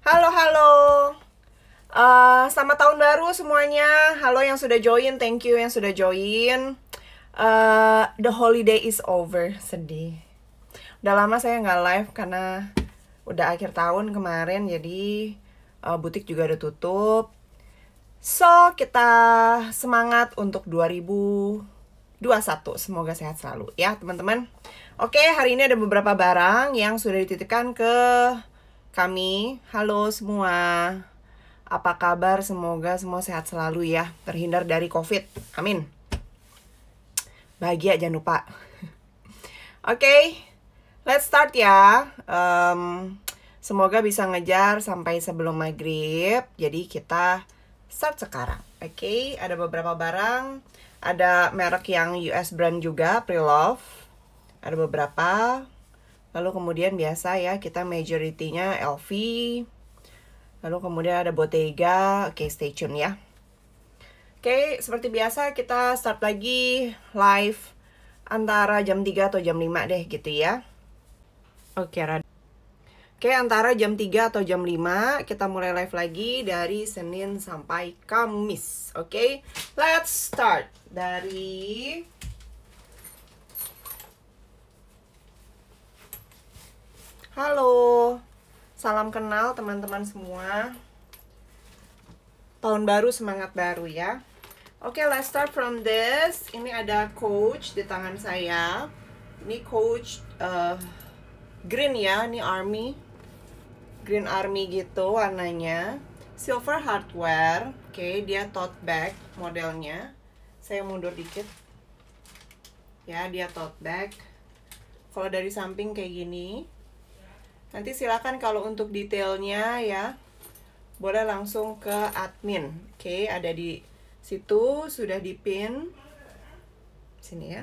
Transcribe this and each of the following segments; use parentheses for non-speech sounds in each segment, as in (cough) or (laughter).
Halo, halo. Uh, selamat tahun baru semuanya. Halo yang sudah join, thank you yang sudah join. Uh, the holiday is over, sedih. Udah lama saya nggak live karena udah akhir tahun kemarin, jadi uh, butik juga udah tutup. So, kita semangat untuk dua satu Semoga sehat selalu ya, teman-teman. Oke, hari ini ada beberapa barang yang sudah dititipkan ke kami. Halo semua. Apa kabar? Semoga semua sehat selalu ya. Terhindar dari COVID. Amin. Bahagia jangan lupa. (laughs) Oke, okay, let's start ya. Um, semoga bisa ngejar sampai sebelum maghrib. Jadi kita start sekarang. Oke, okay, ada beberapa barang. Ada merek yang US brand juga, pre Ada beberapa. Lalu kemudian biasa ya kita majoritinya LV. Lalu kemudian ada Bottega. Oke, okay, stay tune ya. Oke, okay, seperti biasa kita start lagi live antara jam 3 atau jam 5 deh gitu ya. Oke, okay, Oke, antara jam 3 atau jam 5 kita mulai live lagi dari Senin sampai Kamis. Oke, okay? let's start dari Halo, salam kenal teman-teman semua. Tahun baru semangat baru ya. Oke, okay, let's start from this. Ini ada coach di tangan saya. Ini coach uh, green ya, ini army. Green army gitu warnanya. Silver hardware. Oke, okay, dia tote bag modelnya. Saya mundur dikit. Ya, dia tote bag. Kalau dari samping kayak gini. Nanti silakan kalau untuk detailnya ya boleh langsung ke admin. Oke, ada di situ sudah dipin sini ya.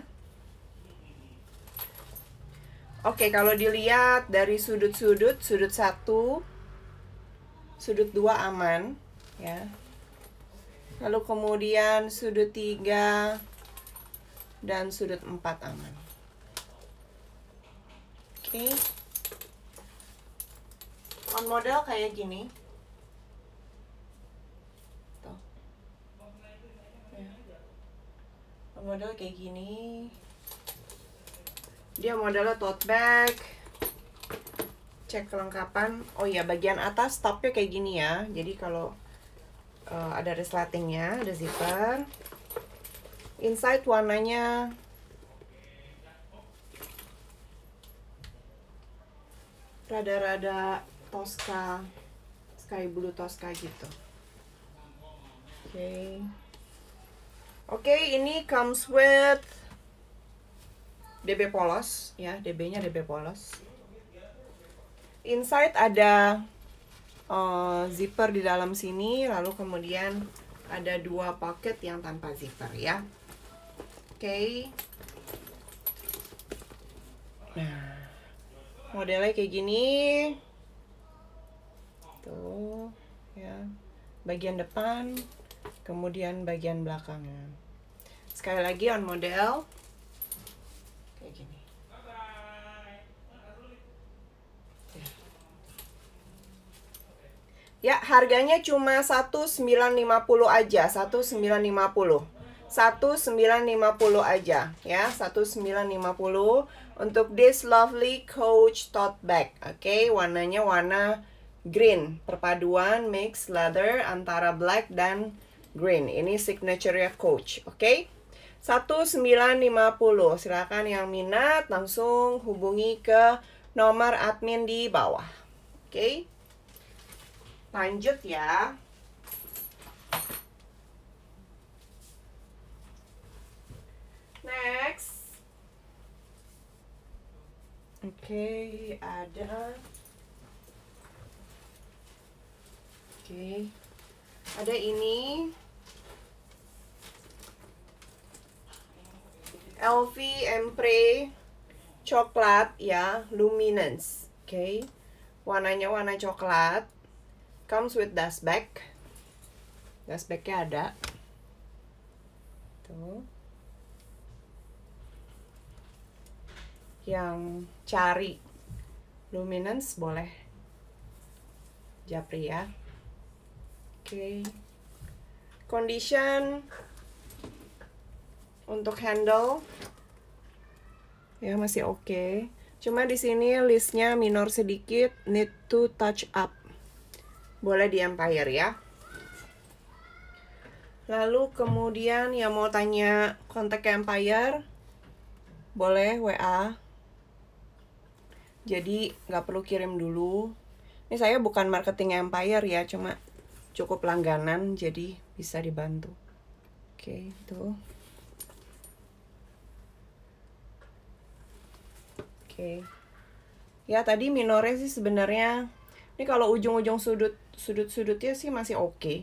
Oke, kalau dilihat dari sudut-sudut, sudut satu, sudut dua aman, ya. Lalu kemudian sudut tiga dan sudut empat aman. Oke. Okay on model kayak gini tuh ya. model kayak gini dia modelnya tote bag cek kelengkapan oh iya bagian atas topnya kayak gini ya jadi kalau uh, ada resletingnya ada zipper inside warnanya rada-rada Tosca sky blue Tosca gitu oke okay. oke okay, ini comes with DB polos ya DB nya DB polos inside ada uh, zipper di dalam sini lalu kemudian ada dua pocket yang tanpa zipper ya oke okay. nah modelnya kayak gini gitu ya bagian depan kemudian bagian belakangnya sekali lagi on model kayak gini ya harganya cuma 1950 aja 1950 1950 aja ya 1950 untuk this lovely coach tote bag oke okay? warnanya warna green, perpaduan mix leather antara black dan green. Ini signature ya Coach, oke? Okay? 1950. Silakan yang minat langsung hubungi ke nomor admin di bawah. Oke. Okay? Lanjut ya. Next. Oke, okay, ada okay. ada ini LV Empre coklat ya luminance oke okay. warnanya warna coklat comes with dust bag dust bagnya ada tuh yang cari luminance boleh japri ya okay. condition untuk handle ya masih oke okay. cuma di sini listnya minor sedikit need to touch up boleh di empire ya lalu kemudian yang mau tanya kontak empire boleh WA jadi nggak perlu kirim dulu ini saya bukan marketing empire ya cuma cukup langganan jadi bisa dibantu oke itu oke ya tadi minore sih sebenarnya ini kalau ujung-ujung sudut sudut-sudutnya sih masih oke okay.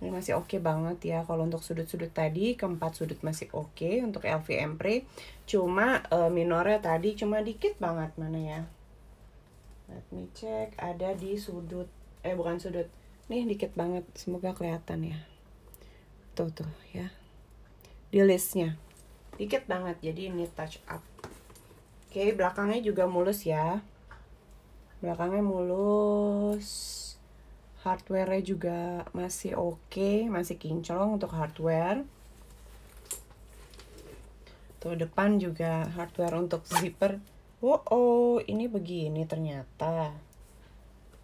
ini masih oke okay banget ya kalau untuk sudut-sudut tadi keempat sudut masih oke okay untuk LVM pre cuma uh, minore tadi cuma dikit banget mana ya let me check ada di sudut eh bukan sudut Nih dikit banget, semoga kelihatan ya. Tuh tuh ya. Di listnya. Dikit banget, jadi ini touch up. Oke, belakangnya juga mulus ya. Belakangnya mulus. Hardware-nya juga masih oke, okay, masih kinclong untuk hardware. Tuh depan juga hardware untuk zipper. Wow, oh, ini begini ternyata.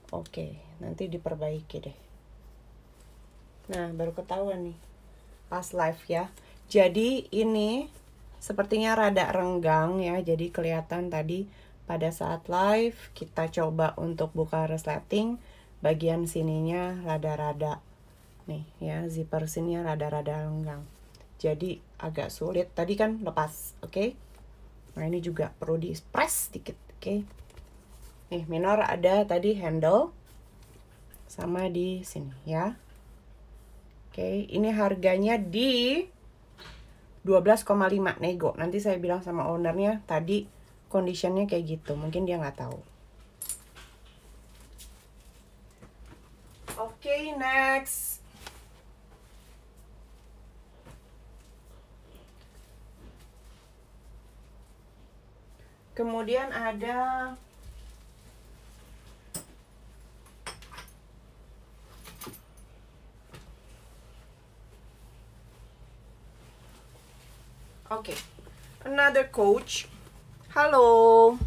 Oke. Okay nanti diperbaiki deh nah baru ketahuan nih pas live ya jadi ini sepertinya rada renggang ya jadi kelihatan tadi pada saat live kita coba untuk buka resleting bagian sininya rada-rada nih ya zipper sininya rada-rada renggang jadi agak sulit tadi kan lepas oke okay? nah ini juga perlu di press dikit, oke okay? nih minor ada tadi handle sama di sini ya. Oke, ini harganya di 12,5 nego. Nanti saya bilang sama ownernya tadi conditionnya kayak gitu. Mungkin dia nggak tahu. Oke, next. Kemudian ada Okay. Another coach. halo,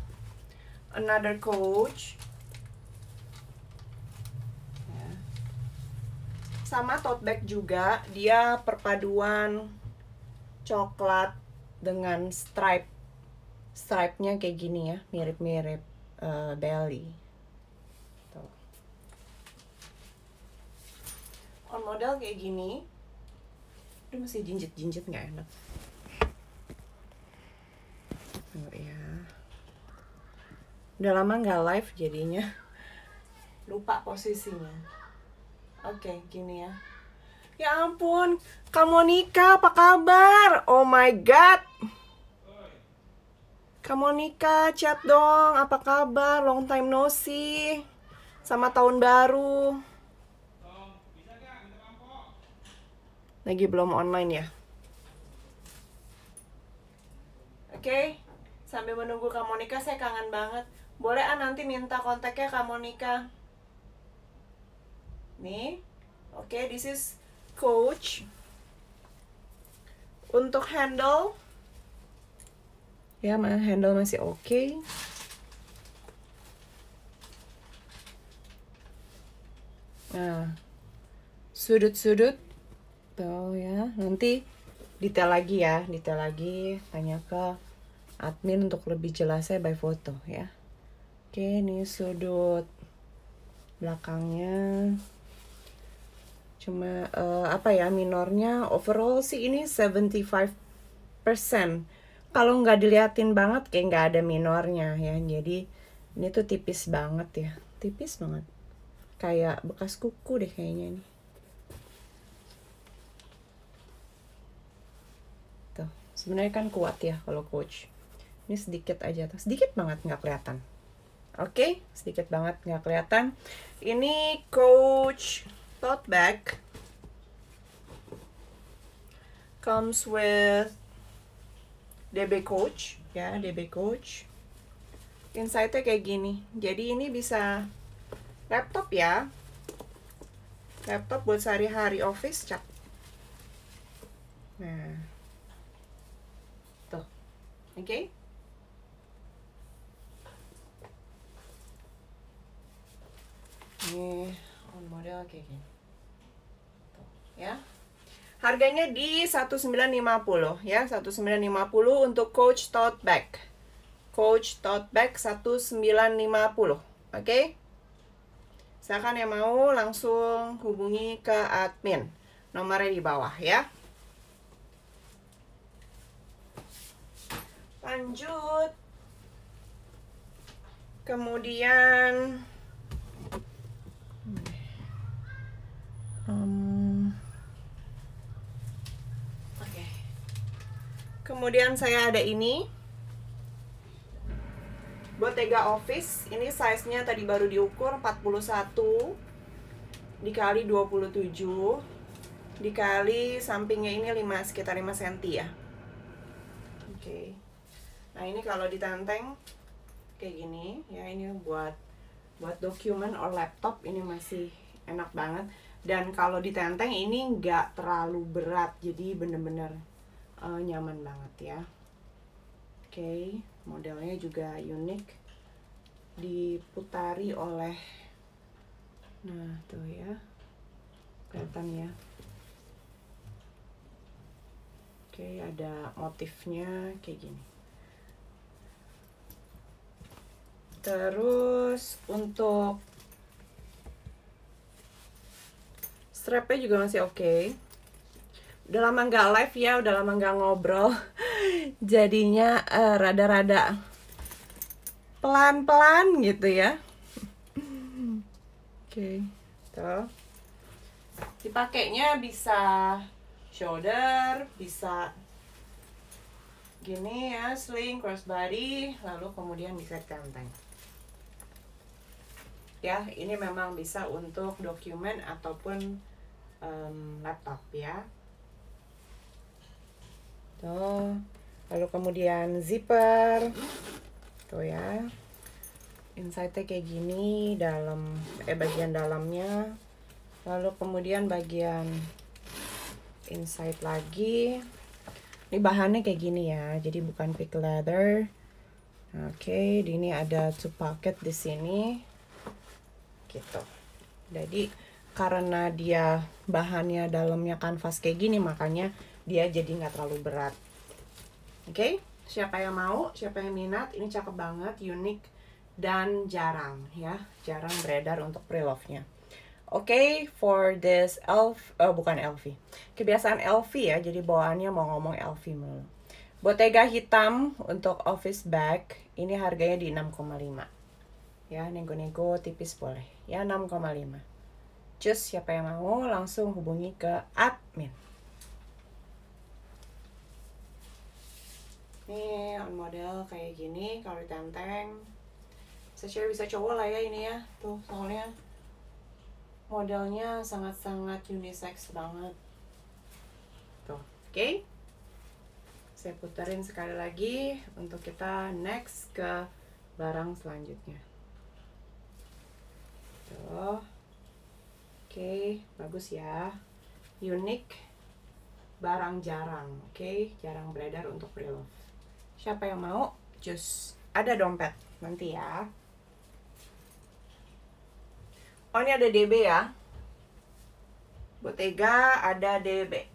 Another coach. Sama tote bag juga. Dia perpaduan coklat dengan stripe. Stripe-nya kayak gini ya, mirip-mirip uh, belly. Tuh. On model kayak gini. Aduh masih jinjit-jinjit nggak enak. Bentar ya. Udah lama nggak live jadinya. Lupa posisinya. Oke, gini ya. Ya ampun, kamu nikah? apa kabar? Oh my god. Kamu nikah, chat dong, apa kabar? Long time no see. Sama tahun baru. Lagi belum online ya? Oke. Okay. Sambil menunggu Kak Monika, saya kangen banget. Boleh ah nanti minta kontaknya Kak Monika. Nih, oke, okay, this is coach. Untuk handle, ya handle masih oke. Okay. Nah, sudut-sudut tuh ya. Nanti detail lagi ya, detail lagi tanya ke admin untuk lebih jelasnya by foto ya oke ini sudut belakangnya cuma uh, apa ya minornya overall sih ini 75% kalau nggak diliatin banget kayak nggak ada minornya ya jadi ini tuh tipis banget ya tipis banget kayak bekas kuku deh kayaknya ini. tuh sebenarnya kan kuat ya kalau coach ini sedikit aja tuh sedikit banget nggak kelihatan oke okay? sedikit banget nggak kelihatan ini coach tote bag comes with DB coach ya DB coach inside kayak gini jadi ini bisa laptop ya laptop buat sehari-hari office cak nah tuh oke okay? Ini iya, on model kayak gini Tuh, ya harganya di 1950 ya 1950 untuk coach tote bag coach tote bag 1950 oke okay? Silakan yang mau langsung hubungi ke admin nomornya di bawah ya lanjut kemudian kemudian saya ada ini Bottega Office ini size-nya tadi baru diukur 41 dikali 27 dikali sampingnya ini 5 sekitar 5 cm ya oke nah ini kalau ditenteng kayak gini ya ini buat buat dokumen or laptop ini masih enak banget dan kalau ditenteng ini nggak terlalu berat jadi bener-bener uh, nyaman banget ya oke okay, modelnya juga unik diputari oleh nah tuh ya kelihatan ya oke okay, ada motifnya kayak gini terus untuk strapnya juga masih oke okay udah lama nggak live ya udah lama nggak ngobrol (laughs) jadinya eh, rada-rada uh, pelan-pelan gitu ya (laughs) oke okay. tuh gitu. dipakainya bisa shoulder bisa gini ya sling crossbody lalu kemudian bisa tenteng ya ini memang bisa untuk dokumen ataupun um, laptop ya Tuh. Gitu. Lalu kemudian zipper. Tuh ya. Inside-nya kayak gini, dalam eh bagian dalamnya. Lalu kemudian bagian inside lagi. Ini bahannya kayak gini ya. Jadi bukan pick leather. Oke, okay, di ini ada two pocket di sini. Gitu. Jadi karena dia bahannya dalamnya kanvas kayak gini makanya dia jadi nggak terlalu berat oke okay? siapa yang mau siapa yang minat ini cakep banget unik dan jarang ya jarang beredar untuk pre nya Oke, okay, for this elf, oh, bukan elfi. Kebiasaan elfi ya, jadi bawaannya mau ngomong elfi mulu. Bottega hitam untuk office bag, ini harganya di 6,5. Ya, nego-nego tipis boleh. Ya, 6,5. Cus, siapa yang mau langsung hubungi ke admin. nih iya, on model kayak gini kalau ditenteng bisa cewek bisa cowok lah ya ini ya tuh soalnya modelnya sangat-sangat unisex banget tuh oke okay? saya puterin sekali lagi untuk kita next ke barang selanjutnya tuh oke okay, bagus ya unik barang jarang oke okay? jarang beredar untuk pre siapa yang mau just ada dompet nanti ya oh ini ada DB ya Bottega ada DB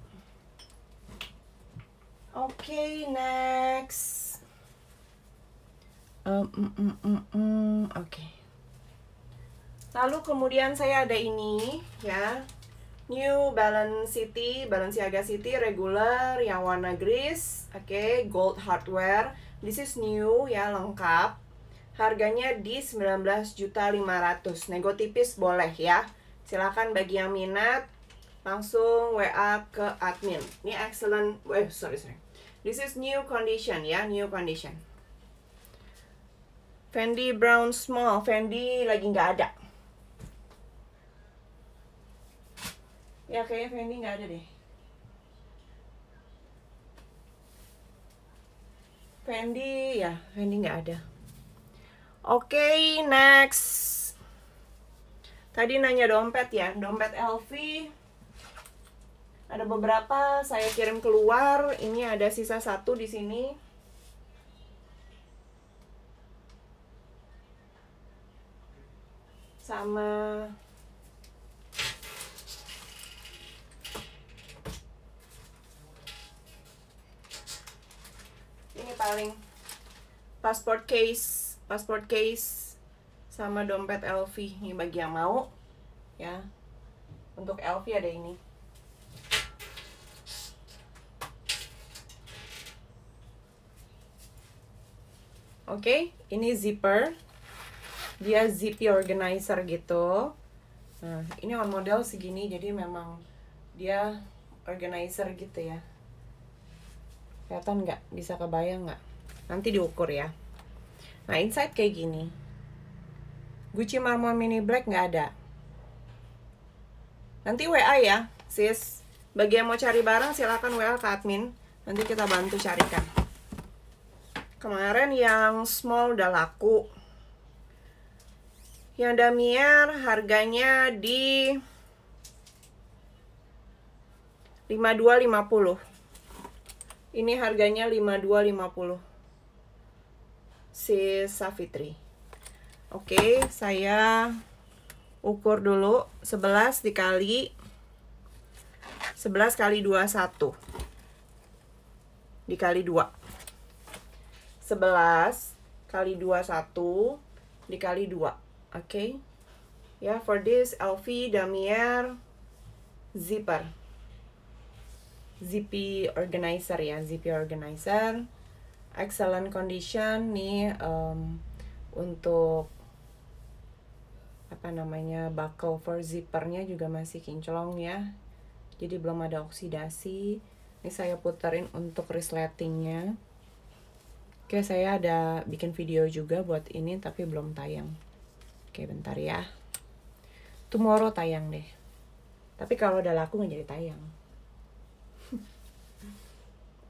oke okay, next um, mm, mm, mm, oke okay. lalu kemudian saya ada ini ya New Balance City, Balenciaga City regular yang warna gris, oke, okay, gold hardware. This is new ya, lengkap. Harganya di 19.500. Nego tipis boleh ya. Silakan bagi yang minat langsung WA ke admin. Ini excellent, eh sorry sorry. This is new condition ya, new condition. Fendi Brown Small, Fendi lagi nggak ada. Ya kayaknya Fendi nggak ada deh. Fendi ya, Fendi nggak ada. Oke, okay, next. Tadi nanya dompet ya, dompet LV. Ada beberapa saya kirim keluar. Ini ada sisa satu di sini. Sama paling passport case passport case sama dompet LV ini bagi yang mau ya untuk LV ada ini Oke, okay, ini zipper. Dia zippy organizer gitu. Nah, ini on model segini jadi memang dia organizer gitu ya kelihatan nggak bisa kebayang nggak nanti diukur ya nah inside kayak gini Gucci Marmon Mini Black nggak ada nanti WA ya sis bagi yang mau cari barang silahkan WA ke admin nanti kita bantu carikan kemarin yang small udah laku yang damier harganya di 5250 ini harganya 5250 Si Safitri. Oke, saya ukur dulu 11 dikali 11 kali 21 dikali 2 11 kali 21 dikali 2 oke okay? ya yeah, for this LV Damier zipper ZP organizer ya ZP organizer excellent condition nih um, untuk apa namanya buckle for zippernya juga masih kinclong ya jadi belum ada oksidasi ini saya puterin untuk resletingnya oke saya ada bikin video juga buat ini tapi belum tayang oke bentar ya tomorrow tayang deh tapi kalau udah laku nggak jadi tayang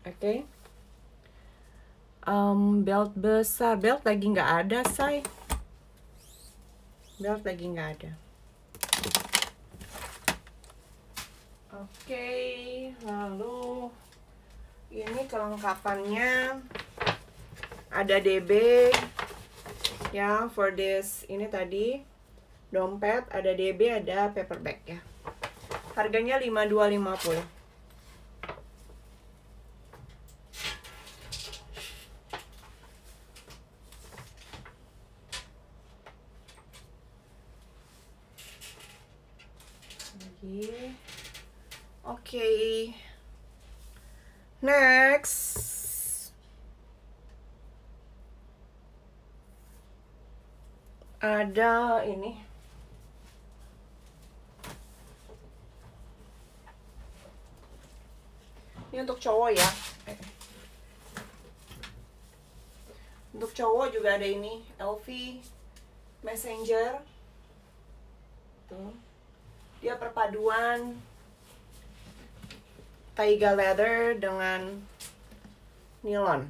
oke okay. um, belt besar belt lagi nggak ada say belt lagi nggak ada oke okay, lalu ini kelengkapannya ada DB ya for this ini tadi dompet ada DB ada paper bag ya harganya 5250 Next. Ada ini. Ini untuk cowok ya. Untuk cowok juga ada ini, LV Messenger. Tuh. Dia perpaduan taiga leather dengan nilon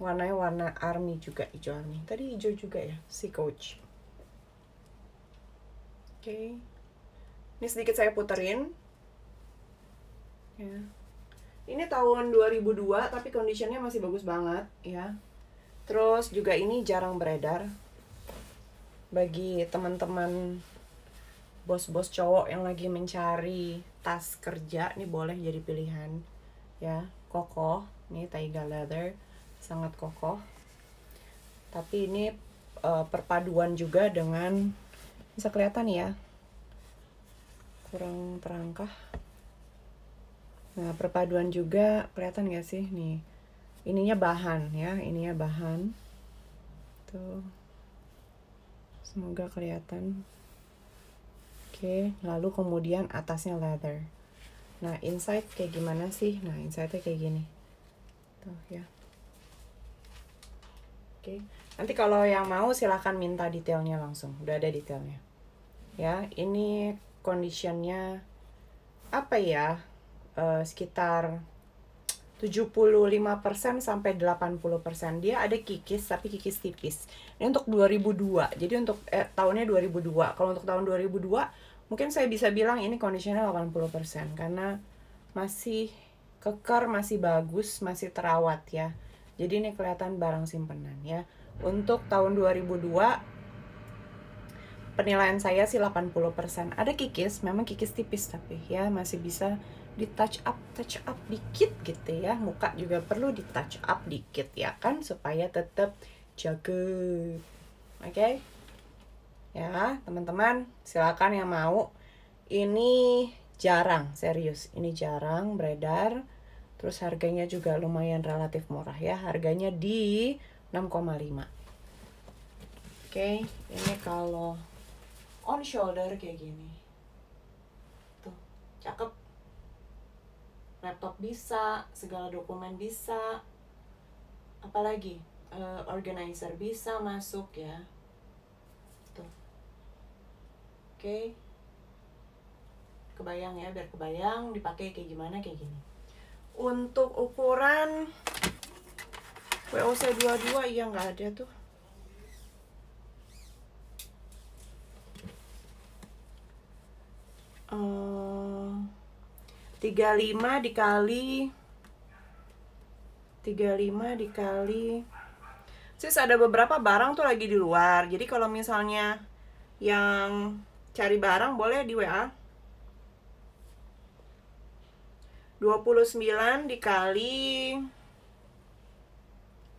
warnanya warna army juga hijau army tadi hijau juga ya si coach oke okay. ini sedikit saya puterin ya ini tahun 2002 tapi conditionnya masih bagus banget ya terus juga ini jarang beredar bagi teman-teman bos-bos cowok yang lagi mencari tas kerja ini boleh jadi pilihan ya kokoh ini taiga leather sangat kokoh tapi ini uh, perpaduan juga dengan bisa kelihatan ya kurang terangkah nah perpaduan juga kelihatan gak sih nih ininya bahan ya ininya bahan tuh semoga kelihatan Oke, okay, lalu kemudian atasnya leather. Nah, inside kayak gimana sih? Nah, inside kayak gini. Tuh ya. Oke. Okay. Nanti kalau yang mau silahkan minta detailnya langsung. Udah ada detailnya. Ya, ini conditionnya apa ya? Uh, sekitar 75% sampai 80%. Dia ada kikis tapi kikis tipis. Ini untuk 2002. Jadi untuk eh, tahunnya 2002. Kalau untuk tahun 2002 mungkin saya bisa bilang ini kondisinya 80% karena masih kekar, masih bagus, masih terawat ya. Jadi ini kelihatan barang simpenan ya. Untuk tahun 2002 penilaian saya sih 80%. Ada kikis, memang kikis tipis tapi ya masih bisa di touch up, touch up dikit gitu ya. Muka juga perlu di touch up dikit ya kan supaya tetap jaga. Oke. Okay? ya teman-teman silakan yang mau ini jarang serius ini jarang beredar terus harganya juga lumayan relatif murah ya harganya di 6,5 oke ini kalau on shoulder kayak gini tuh cakep laptop bisa segala dokumen bisa apalagi uh, organizer bisa masuk ya Oke. Kebayang ya, biar kebayang dipakai kayak gimana kayak gini. Untuk ukuran WOC 22 iya nggak ada tuh. Eh, tiga lima dikali 35 dikali sis ada beberapa barang tuh lagi di luar jadi kalau misalnya yang cari barang boleh di WA 29 dikali 35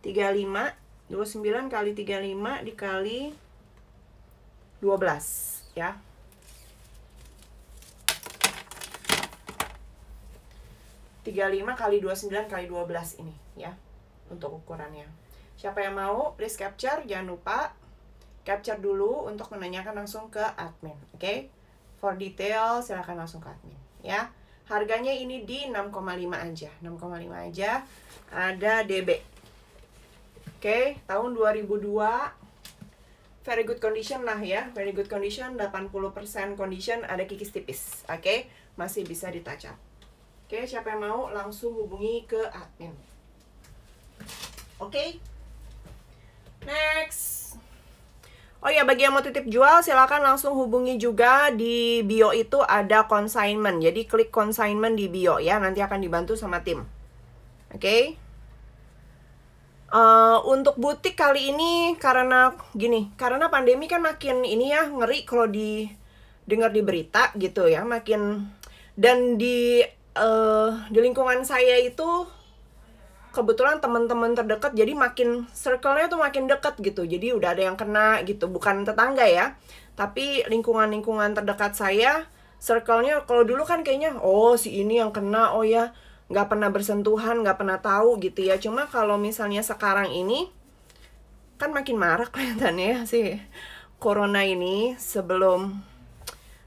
29 kali 35 dikali 12 ya tiga lima kali dua sembilan kali dua belas ini ya untuk ukurannya siapa yang mau please capture jangan lupa capture dulu untuk menanyakan langsung ke admin, oke? Okay? For detail silahkan langsung ke admin, ya. Harganya ini di 6,5 aja, 6,5 aja. Ada DB. Oke, okay, tahun 2002 very good condition lah ya very good condition 80% condition ada kikis tipis oke okay? masih bisa di oke okay, siapa yang mau langsung hubungi ke admin oke okay? next Oh ya, bagi yang mau titip jual silahkan langsung hubungi juga di bio itu ada consignment. Jadi klik consignment di bio ya, nanti akan dibantu sama tim. Oke. Okay? Uh, eh, untuk butik kali ini karena gini, karena pandemi kan makin ini ya ngeri kalau di dengar di berita gitu ya, makin dan di uh, di lingkungan saya itu kebetulan teman-teman terdekat jadi makin circle-nya tuh makin deket gitu jadi udah ada yang kena gitu bukan tetangga ya tapi lingkungan-lingkungan terdekat saya circle-nya kalau dulu kan kayaknya oh si ini yang kena oh ya nggak pernah bersentuhan nggak pernah tahu gitu ya cuma kalau misalnya sekarang ini kan makin marak (laughs) kelihatannya ya sih corona ini sebelum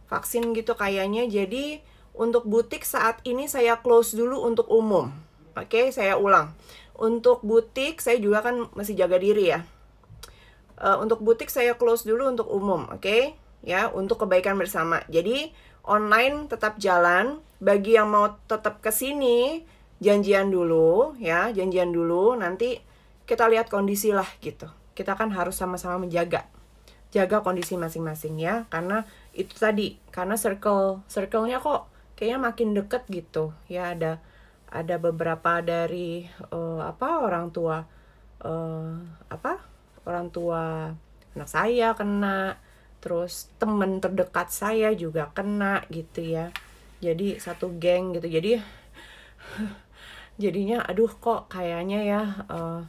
vaksin gitu kayaknya jadi untuk butik saat ini saya close dulu untuk umum Oke, okay, saya ulang. Untuk butik, saya juga kan masih jaga diri ya. Uh, untuk butik saya close dulu untuk umum, oke? Okay? Ya, untuk kebaikan bersama. Jadi, online tetap jalan. Bagi yang mau tetap ke sini, janjian dulu ya, janjian dulu. Nanti kita lihat kondisi lah gitu. Kita kan harus sama-sama menjaga jaga kondisi masing-masing ya karena itu tadi karena circle circle-nya kok kayaknya makin deket gitu ya ada ada beberapa dari uh, apa orang tua uh, apa orang tua anak saya kena terus temen terdekat saya juga kena gitu ya jadi satu geng gitu jadi (laughs) jadinya aduh kok kayaknya ya uh,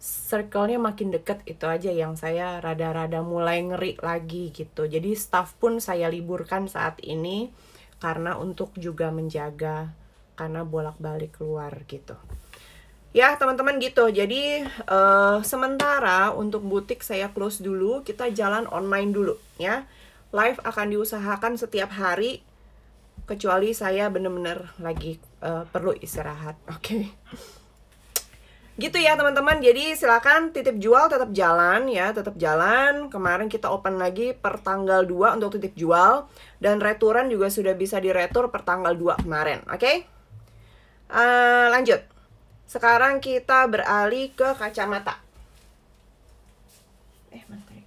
circle-nya makin deket itu aja yang saya rada-rada mulai ngeri lagi gitu jadi staff pun saya liburkan saat ini karena untuk juga menjaga karena bolak-balik keluar gitu. Ya, teman-teman gitu. Jadi, uh, sementara untuk butik saya close dulu, kita jalan online dulu ya. Live akan diusahakan setiap hari kecuali saya bener-bener lagi uh, perlu istirahat. (laughs) Oke. Okay. Gitu ya, teman-teman. Jadi, silakan titip jual tetap jalan ya, tetap jalan. Kemarin kita open lagi per tanggal 2 untuk titip jual dan returan juga sudah bisa diretur per tanggal 2 kemarin. Oke? Okay? Uh, lanjut. Sekarang kita beralih ke kacamata. Eh, Oke, ya.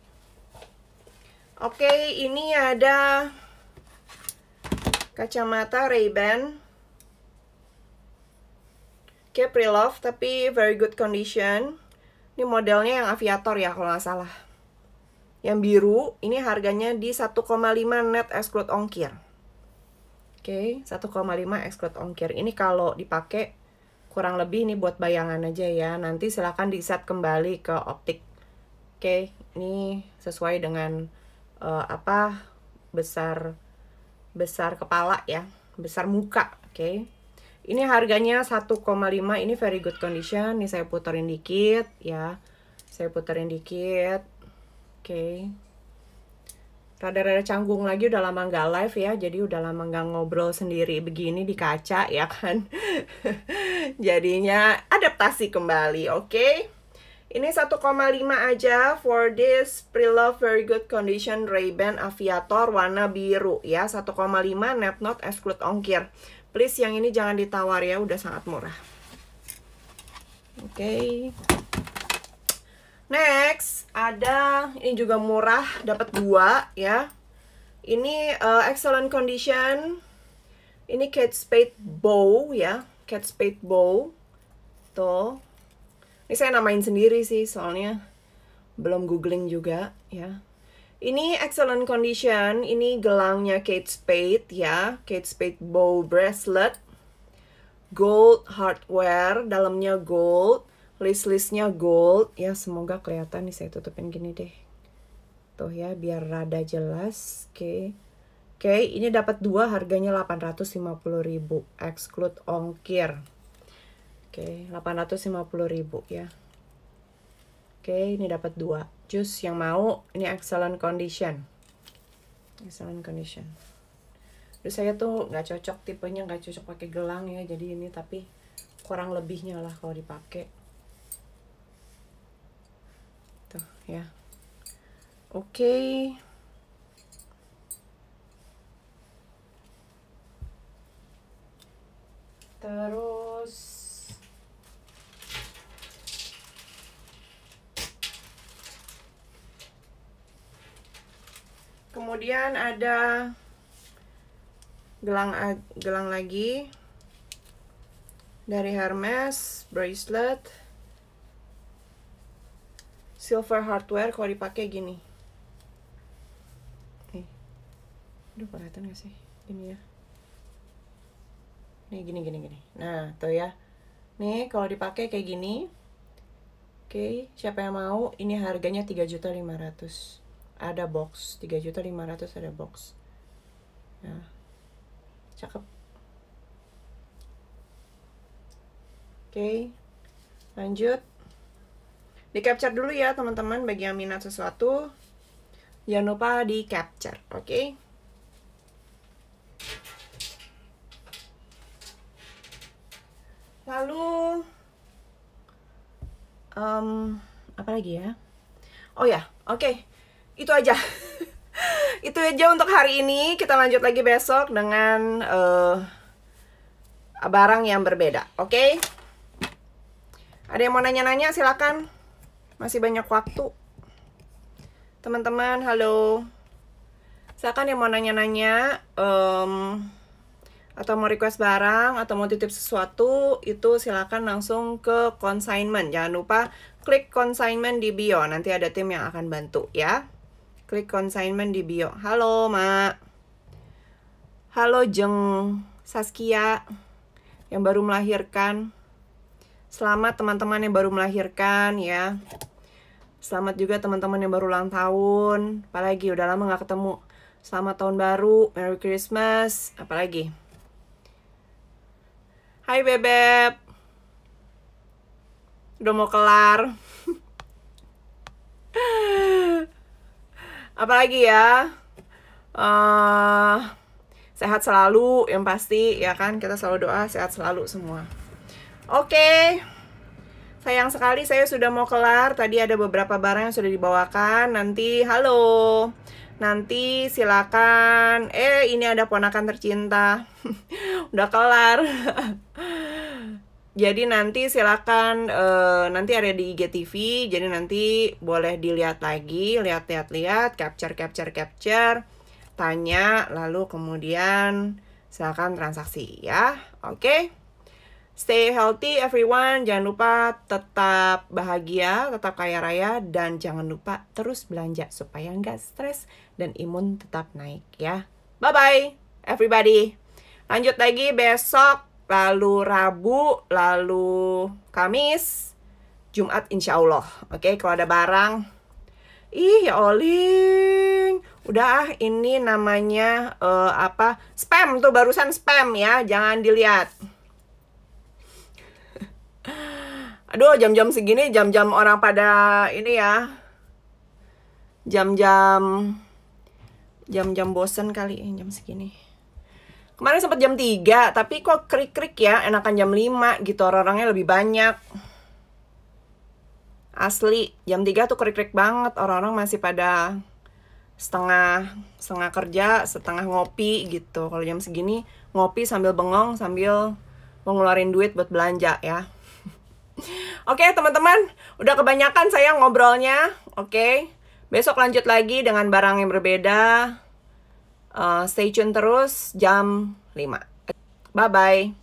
Oke, ini ada kacamata Ray-Ban. Love, tapi very good condition. Ini modelnya yang aviator ya, kalau nggak salah. Yang biru, ini harganya di 1,5 net exclude ongkir. Oke, okay, 1,5 exclude ongkir. Ini kalau dipakai kurang lebih ini buat bayangan aja ya. Nanti silahkan di set kembali ke optik. Oke, okay, ini sesuai dengan uh, apa besar besar kepala ya, besar muka. Oke. Okay. Ini harganya 1,5, ini very good condition. Ini saya puterin dikit ya. Saya puterin dikit. Oke. Okay rada-rada canggung lagi udah lama nggak live ya jadi udah lama nggak ngobrol sendiri begini di kaca (laughs) ya kan jadinya adaptasi kembali oke okay? ini 1,5 aja for this pre-love very good condition Ray-Ban Aviator warna biru ya 1,5 net not exclude ongkir please yang ini jangan ditawar ya udah sangat murah oke okay. Next, ada ini juga murah, dapat dua ya. Ini uh, excellent condition. Ini Kate Spade bow ya, Kate Spade bow. Tuh. Ini saya namain sendiri sih soalnya belum googling juga ya. Ini excellent condition, ini gelangnya Kate Spade ya, Kate Spade bow bracelet. Gold hardware, dalamnya gold list-listnya gold ya semoga kelihatan nih saya tutupin gini deh tuh ya biar rada jelas oke okay. oke okay, ini dapat dua harganya 850.000 exclude ongkir oke okay, 850.000 ya oke ini dapat dua jus yang mau ini excellent condition excellent condition Terus saya tuh nggak cocok tipenya nggak cocok pakai gelang ya jadi ini tapi kurang lebihnya lah kalau dipakai ya oke okay. terus kemudian ada gelang gelang lagi dari Hermes bracelet silver hardware kalau dipakai gini nih udah kelihatan gak sih ini ya nih gini gini gini nah tuh ya nih kalau dipakai kayak gini oke okay, siapa yang mau ini harganya 3.500 ada box 3.500 ada box ya cakep oke okay, lanjut di capture dulu ya teman-teman bagi yang minat sesuatu jangan lupa di capture oke okay? lalu um, apa lagi ya oh ya oke okay. itu aja (laughs) itu aja untuk hari ini kita lanjut lagi besok dengan uh, barang yang berbeda oke okay? ada yang mau nanya-nanya silakan masih banyak waktu teman-teman halo silakan yang mau nanya-nanya um, atau mau request barang atau mau titip sesuatu itu silakan langsung ke consignment jangan lupa klik consignment di bio nanti ada tim yang akan bantu ya klik consignment di bio halo mak halo jeng Saskia yang baru melahirkan Selamat teman-teman yang baru melahirkan ya. Selamat juga teman-teman yang baru ulang tahun. Apalagi udah lama nggak ketemu. Selamat tahun baru, Merry Christmas, apalagi. Hai bebek. Udah mau kelar. (laughs) apalagi ya. Uh, sehat selalu yang pasti ya kan kita selalu doa sehat selalu semua. Oke. Okay. Sayang sekali saya sudah mau kelar. Tadi ada beberapa barang yang sudah dibawakan. Nanti halo. Nanti silakan. Eh, ini ada ponakan tercinta. (laughs) udah kelar. (laughs) jadi nanti silakan uh, nanti ada di IGTV. Jadi nanti boleh dilihat lagi, lihat-lihat-lihat, capture capture capture, tanya lalu kemudian silakan transaksi ya. Oke. Okay? Stay healthy everyone, jangan lupa tetap bahagia, tetap kaya raya, dan jangan lupa terus belanja supaya nggak stres dan imun tetap naik ya. Bye-bye everybody. Lanjut lagi besok, lalu Rabu, lalu Kamis, Jumat insya Allah. Oke, okay, kalau ada barang, ih ya oling, udah ah, ini namanya uh, apa spam tuh barusan spam ya, jangan dilihat. Aduh, jam-jam segini jam-jam orang pada ini ya. Jam-jam jam-jam bosen kali ini eh, jam segini. Kemarin sempat jam 3, tapi kok krik-krik ya, enakan jam 5 gitu, orang-orangnya lebih banyak. Asli, jam 3 tuh krik-krik banget, orang-orang masih pada setengah setengah kerja, setengah ngopi gitu. Kalau jam segini ngopi sambil bengong, sambil mau duit buat belanja ya. Oke, okay, teman-teman, udah kebanyakan saya ngobrolnya. Oke, okay. besok lanjut lagi dengan barang yang berbeda. Uh, stay tune terus jam 5. Bye-bye.